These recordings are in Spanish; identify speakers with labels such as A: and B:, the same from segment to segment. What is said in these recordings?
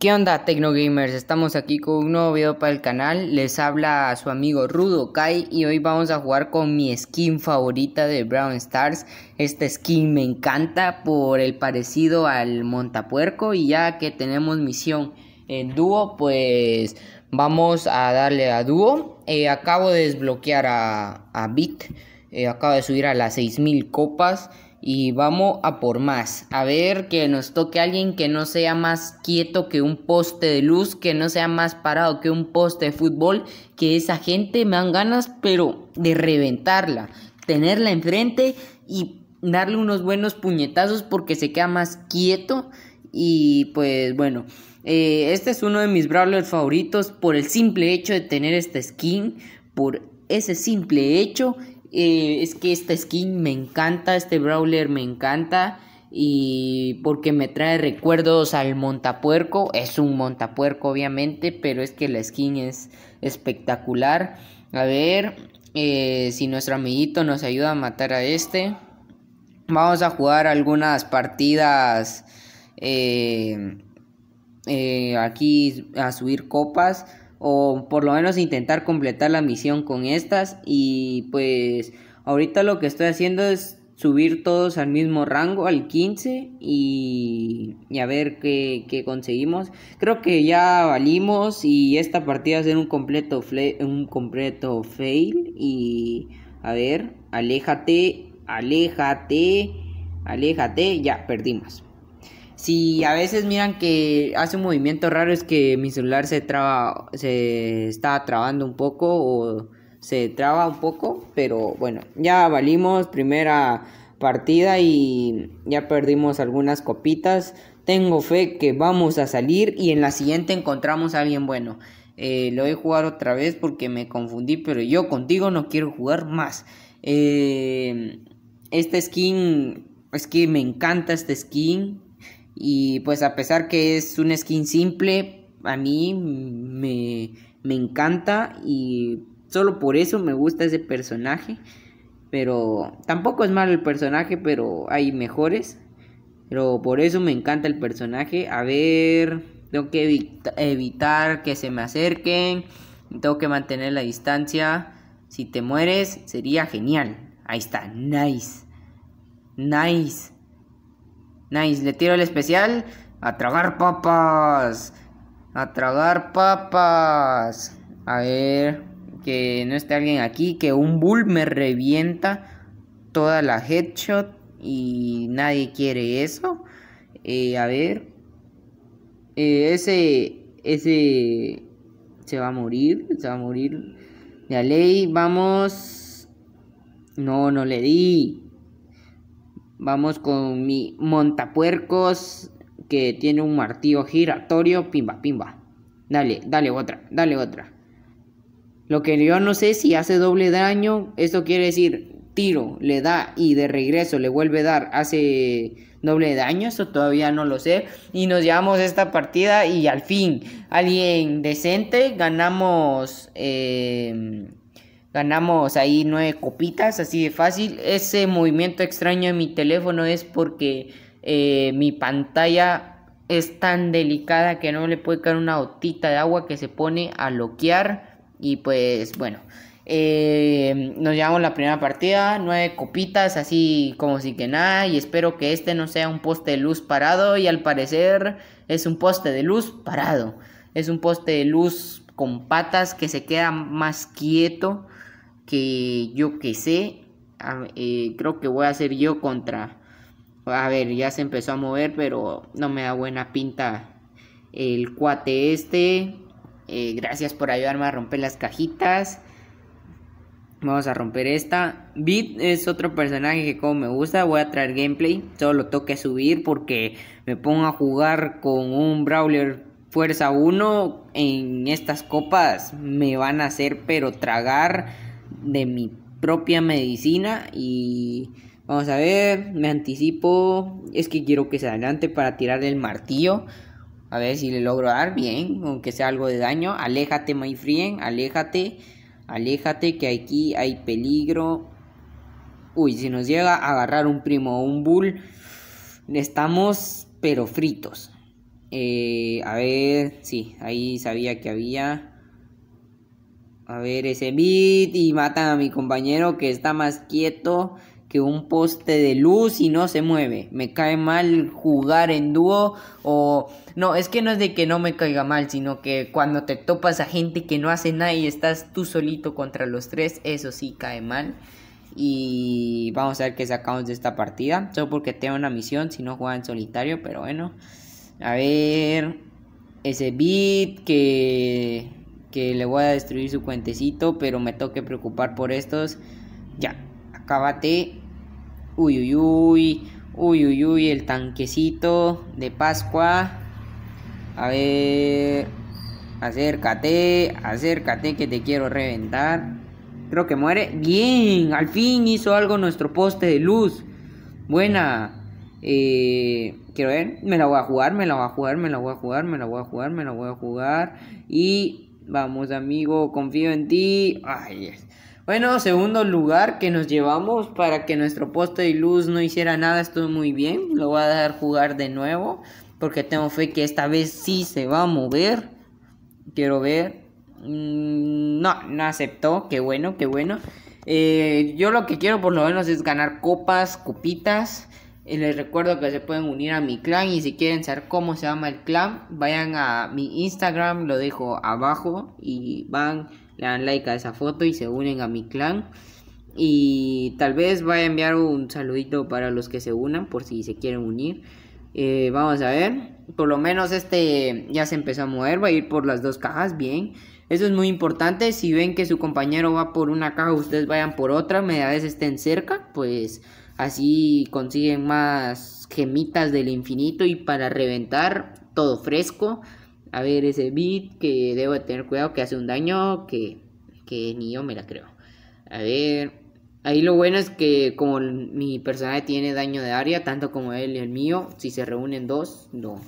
A: ¿Qué onda Tecnogamers? Estamos aquí con un nuevo video para el canal. Les habla su amigo Rudo Kai y hoy vamos a jugar con mi skin favorita de Brown Stars. Esta skin me encanta por el parecido al montapuerco y ya que tenemos misión en dúo, pues vamos a darle a dúo. Eh, acabo de desbloquear a, a Bit. Acabo eh, acaba de subir a las 6.000 copas y vamos a por más. A ver que nos toque alguien que no sea más quieto que un poste de luz, que no sea más parado que un poste de fútbol, que esa gente me dan ganas pero de reventarla, tenerla enfrente y darle unos buenos puñetazos porque se queda más quieto y pues bueno. Eh, este es uno de mis brawlers favoritos por el simple hecho de tener esta skin, por ese simple hecho eh, es que esta skin me encanta, este brawler me encanta y porque me trae recuerdos al montapuerco, es un montapuerco obviamente, pero es que la skin es espectacular. A ver eh, si nuestro amiguito nos ayuda a matar a este. Vamos a jugar algunas partidas eh, aquí a subir copas o por lo menos intentar completar la misión con estas y pues ahorita lo que estoy haciendo es subir todos al mismo rango, al 15 y, y a ver qué, conseguimos. Creo que ya valimos y esta partida va a ser un completo, un completo fail y a ver, aléjate, aléjate, aléjate, ya perdimos. Si a veces miran que hace un movimiento raro es que mi celular se traba, se está trabando un poco o se traba un poco, pero bueno, ya valimos primera partida y ya perdimos algunas copitas. Tengo fe que vamos a salir y en la siguiente encontramos a alguien bueno. Eh, lo voy a jugar otra vez porque me confundí, pero yo contigo no quiero jugar más. Eh, esta skin, es que me encanta esta skin. Y pues a pesar que es un skin simple, a mí me, me encanta y solo por eso me gusta ese personaje. Pero tampoco es malo el personaje, pero hay mejores. Pero por eso me encanta el personaje. A ver, tengo que evitar que se me acerquen. Tengo que mantener la distancia. Si te mueres, sería genial. Ahí está, nice. Nice. Nice, le tiro el especial. A tragar papas. A tragar papas. A ver, que no esté alguien aquí. Que un bull me revienta toda la headshot. Y nadie quiere eso. Eh, a ver. Eh, ese. Ese. Se va a morir. Se va a morir. La ley, vamos. No, no le di. Vamos con mi montapuercos que tiene un martillo giratorio. Pimba, pimba. Dale, dale otra, dale otra. Lo que yo no sé si hace doble daño, esto quiere decir tiro, le da y de regreso le vuelve a dar, hace doble daño, eso todavía no lo sé. Y nos llevamos esta partida y al fin, alguien decente, ganamos... Eh, Ganamos ahí nueve copitas, así de fácil. Ese movimiento extraño en mi teléfono es porque eh, mi pantalla es tan delicada que no le puede caer una gotita de agua que se pone a loquear. Y pues bueno, eh, nos llevamos la primera partida, nueve copitas, así como si que nada. Y espero que este no sea un poste de luz parado. Y al parecer es un poste de luz parado. Es un poste de luz con patas que se queda más quieto que yo que sé, eh, creo que voy a hacer yo contra... A ver, ya se empezó a mover, pero no me da buena pinta el cuate este. Eh, gracias por ayudarme a romper las cajitas. Vamos a romper esta. Bit es otro personaje que como me gusta, voy a traer gameplay. Solo toque subir porque me pongo a jugar con un Brawler Fuerza 1 en estas copas. Me van a hacer pero tragar de mi propia medicina y vamos a ver, me anticipo, es que quiero que se adelante para tirar el martillo. A ver si le logro dar bien, aunque sea algo de daño. Aléjate, my friend, aléjate, aléjate que aquí hay peligro. Uy, si nos llega a agarrar un primo o un bull, estamos pero fritos. Eh, a ver, sí, ahí sabía que había. A ver ese beat y matan a mi compañero que está más quieto que un poste de luz y no se mueve. Me cae mal jugar en dúo o... No, es que no es de que no me caiga mal, sino que cuando te topas a gente que no hace nada y estás tú solito contra los tres, eso sí cae mal. Y vamos a ver qué sacamos de esta partida. Solo porque tengo una misión, si no juega en solitario, pero bueno. A ver... Ese beat que que le voy a destruir su cuentecito, pero me toque preocupar por estos. Ya, acábate. Uy, uy, uy. Uy, uy, uy, el tanquecito de Pascua. A ver. Acércate, acércate que te quiero reventar. Creo que muere. Bien, al fin hizo algo nuestro poste de luz. Buena. Eh, quiero ver, me la voy a jugar, me la voy a jugar, me la voy a jugar, me la voy a jugar, me la voy a jugar. Y Vamos, amigo, confío en ti. Ay, Bueno, segundo lugar que nos llevamos para que nuestro poste de luz no hiciera nada, estuvo muy bien. Lo voy a dejar jugar de nuevo porque tengo fe que esta vez sí se va a mover. Quiero ver. Mm, no, no aceptó. Qué bueno, qué bueno. Eh, yo lo que quiero por lo menos es ganar copas, copitas. Y les recuerdo que se pueden unir a mi clan y si quieren saber cómo se llama el clan, vayan a mi Instagram, lo dejo abajo y van, le dan like a esa foto y se unen a mi clan. Y tal vez vaya a enviar un saludito para los que se unan por si se quieren unir. Eh, vamos a ver, por lo menos este ya se empezó a mover, va a ir por las dos cajas, bien. Eso es muy importante, si ven que su compañero va por una caja, ustedes vayan por otra, media vez estén cerca, pues Así consiguen más gemitas del infinito y para reventar todo fresco. A ver ese beat que debo tener cuidado que hace un daño que, que ni yo me la creo. A ver, ahí lo bueno es que como mi personaje tiene daño de área, tanto como él y el mío, si se reúnen dos, no.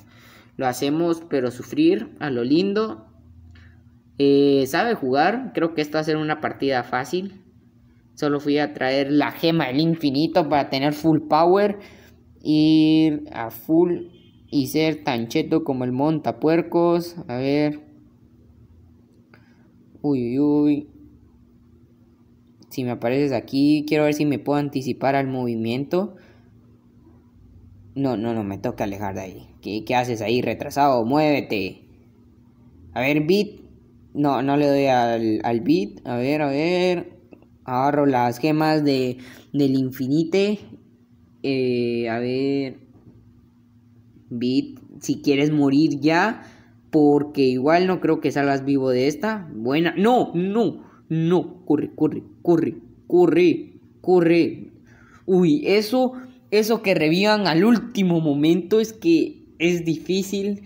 A: Lo hacemos pero sufrir a lo lindo. Eh, sabe jugar, creo que esto va a ser una partida fácil. Solo fui a traer la gema del infinito para tener full power. Ir a full y ser tan cheto como el montapuercos. A ver. Uy, uy, uy. Si me apareces aquí, quiero ver si me puedo anticipar al movimiento. No, no, no, me toca alejar de ahí. ¿Qué, haces ahí, retrasado? Muévete. A ver, beat. No, no le doy al, al beat. A ver, a ver. Agarro las gemas de, del infinite. Eh, a ver. Bit, si quieres morir ya. Porque igual no creo que salgas vivo de esta. Buena. No, no, no. Corre, corre, corre, corre, corre. Uy, eso, eso que revivan al último momento es que es difícil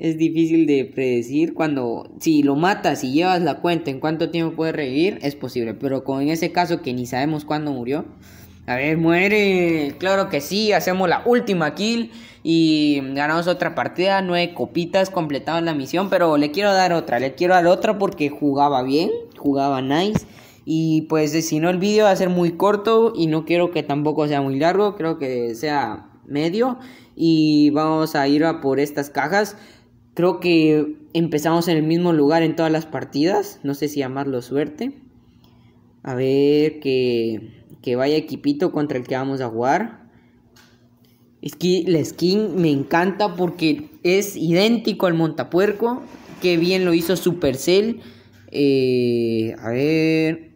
A: es difícil de predecir cuando si lo matas y llevas la cuenta en cuánto tiempo puede revivir es posible pero con ese caso que ni sabemos cuándo murió a ver muere claro que sí hacemos la última kill y ganamos otra partida nueve copitas completaban la misión pero le quiero dar otra le quiero dar otra porque jugaba bien jugaba nice y pues si no el vídeo va a ser muy corto y no quiero que tampoco sea muy largo creo que sea medio y vamos a ir a por estas cajas Creo que empezamos en el mismo lugar en todas las partidas. No sé si llamarlo suerte. A ver que, que vaya equipito contra el que vamos a jugar. Es que la skin me encanta porque es idéntico al montapuerco. Qué bien lo hizo Supercell. Eh, a ver.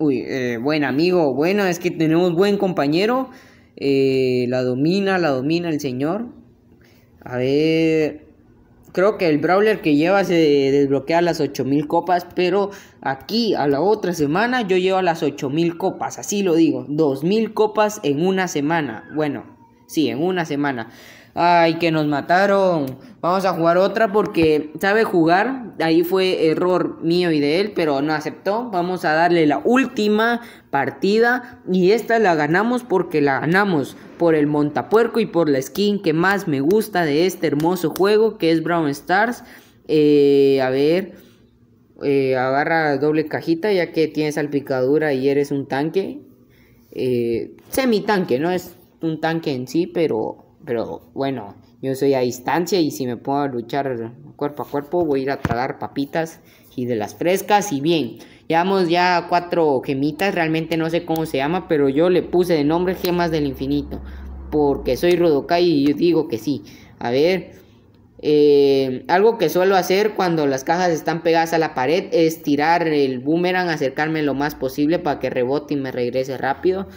A: Uy, eh, buen amigo. Bueno, es que tenemos buen compañero. Eh, la domina, la domina el señor. A ver. Creo que el brawler que lleva se desbloquea las 8000 copas, pero aquí a la otra semana yo llevo las 8000 copas, así lo digo, 2000 copas en una semana. Bueno, sí, en una semana. Ay, que nos mataron. Vamos a jugar otra porque sabe jugar. Ahí fue error mío y de él, pero no aceptó. Vamos a darle la última partida. Y esta la ganamos porque la ganamos por el montapuerco y por la skin que más me gusta de este hermoso juego que es Brown Stars. Eh, a ver. Eh, agarra doble cajita ya que tienes salpicadura y eres un tanque. Eh, semi tanque, no es un tanque en sí, pero pero bueno, yo soy a distancia y si me puedo luchar cuerpo a cuerpo, voy a ir a tragar papitas y de las frescas y bien. Llevamos ya cuatro gemitas, realmente no sé cómo se llama, pero yo le puse de nombre Gemas del Infinito. Porque soy Rodokai y yo digo que sí. A ver, eh, algo que suelo hacer cuando las cajas están pegadas a la pared es tirar el boomerang, acercarme lo más posible para que rebote y me regrese rápido.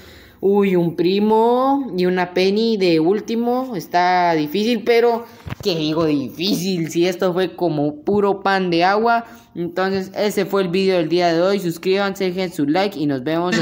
A: Uy, un primo y una penny de último. Está difícil, pero que digo difícil. Si esto fue como puro pan de agua. Entonces, ese fue el video del día de hoy. Suscríbanse, dejen su like y nos vemos.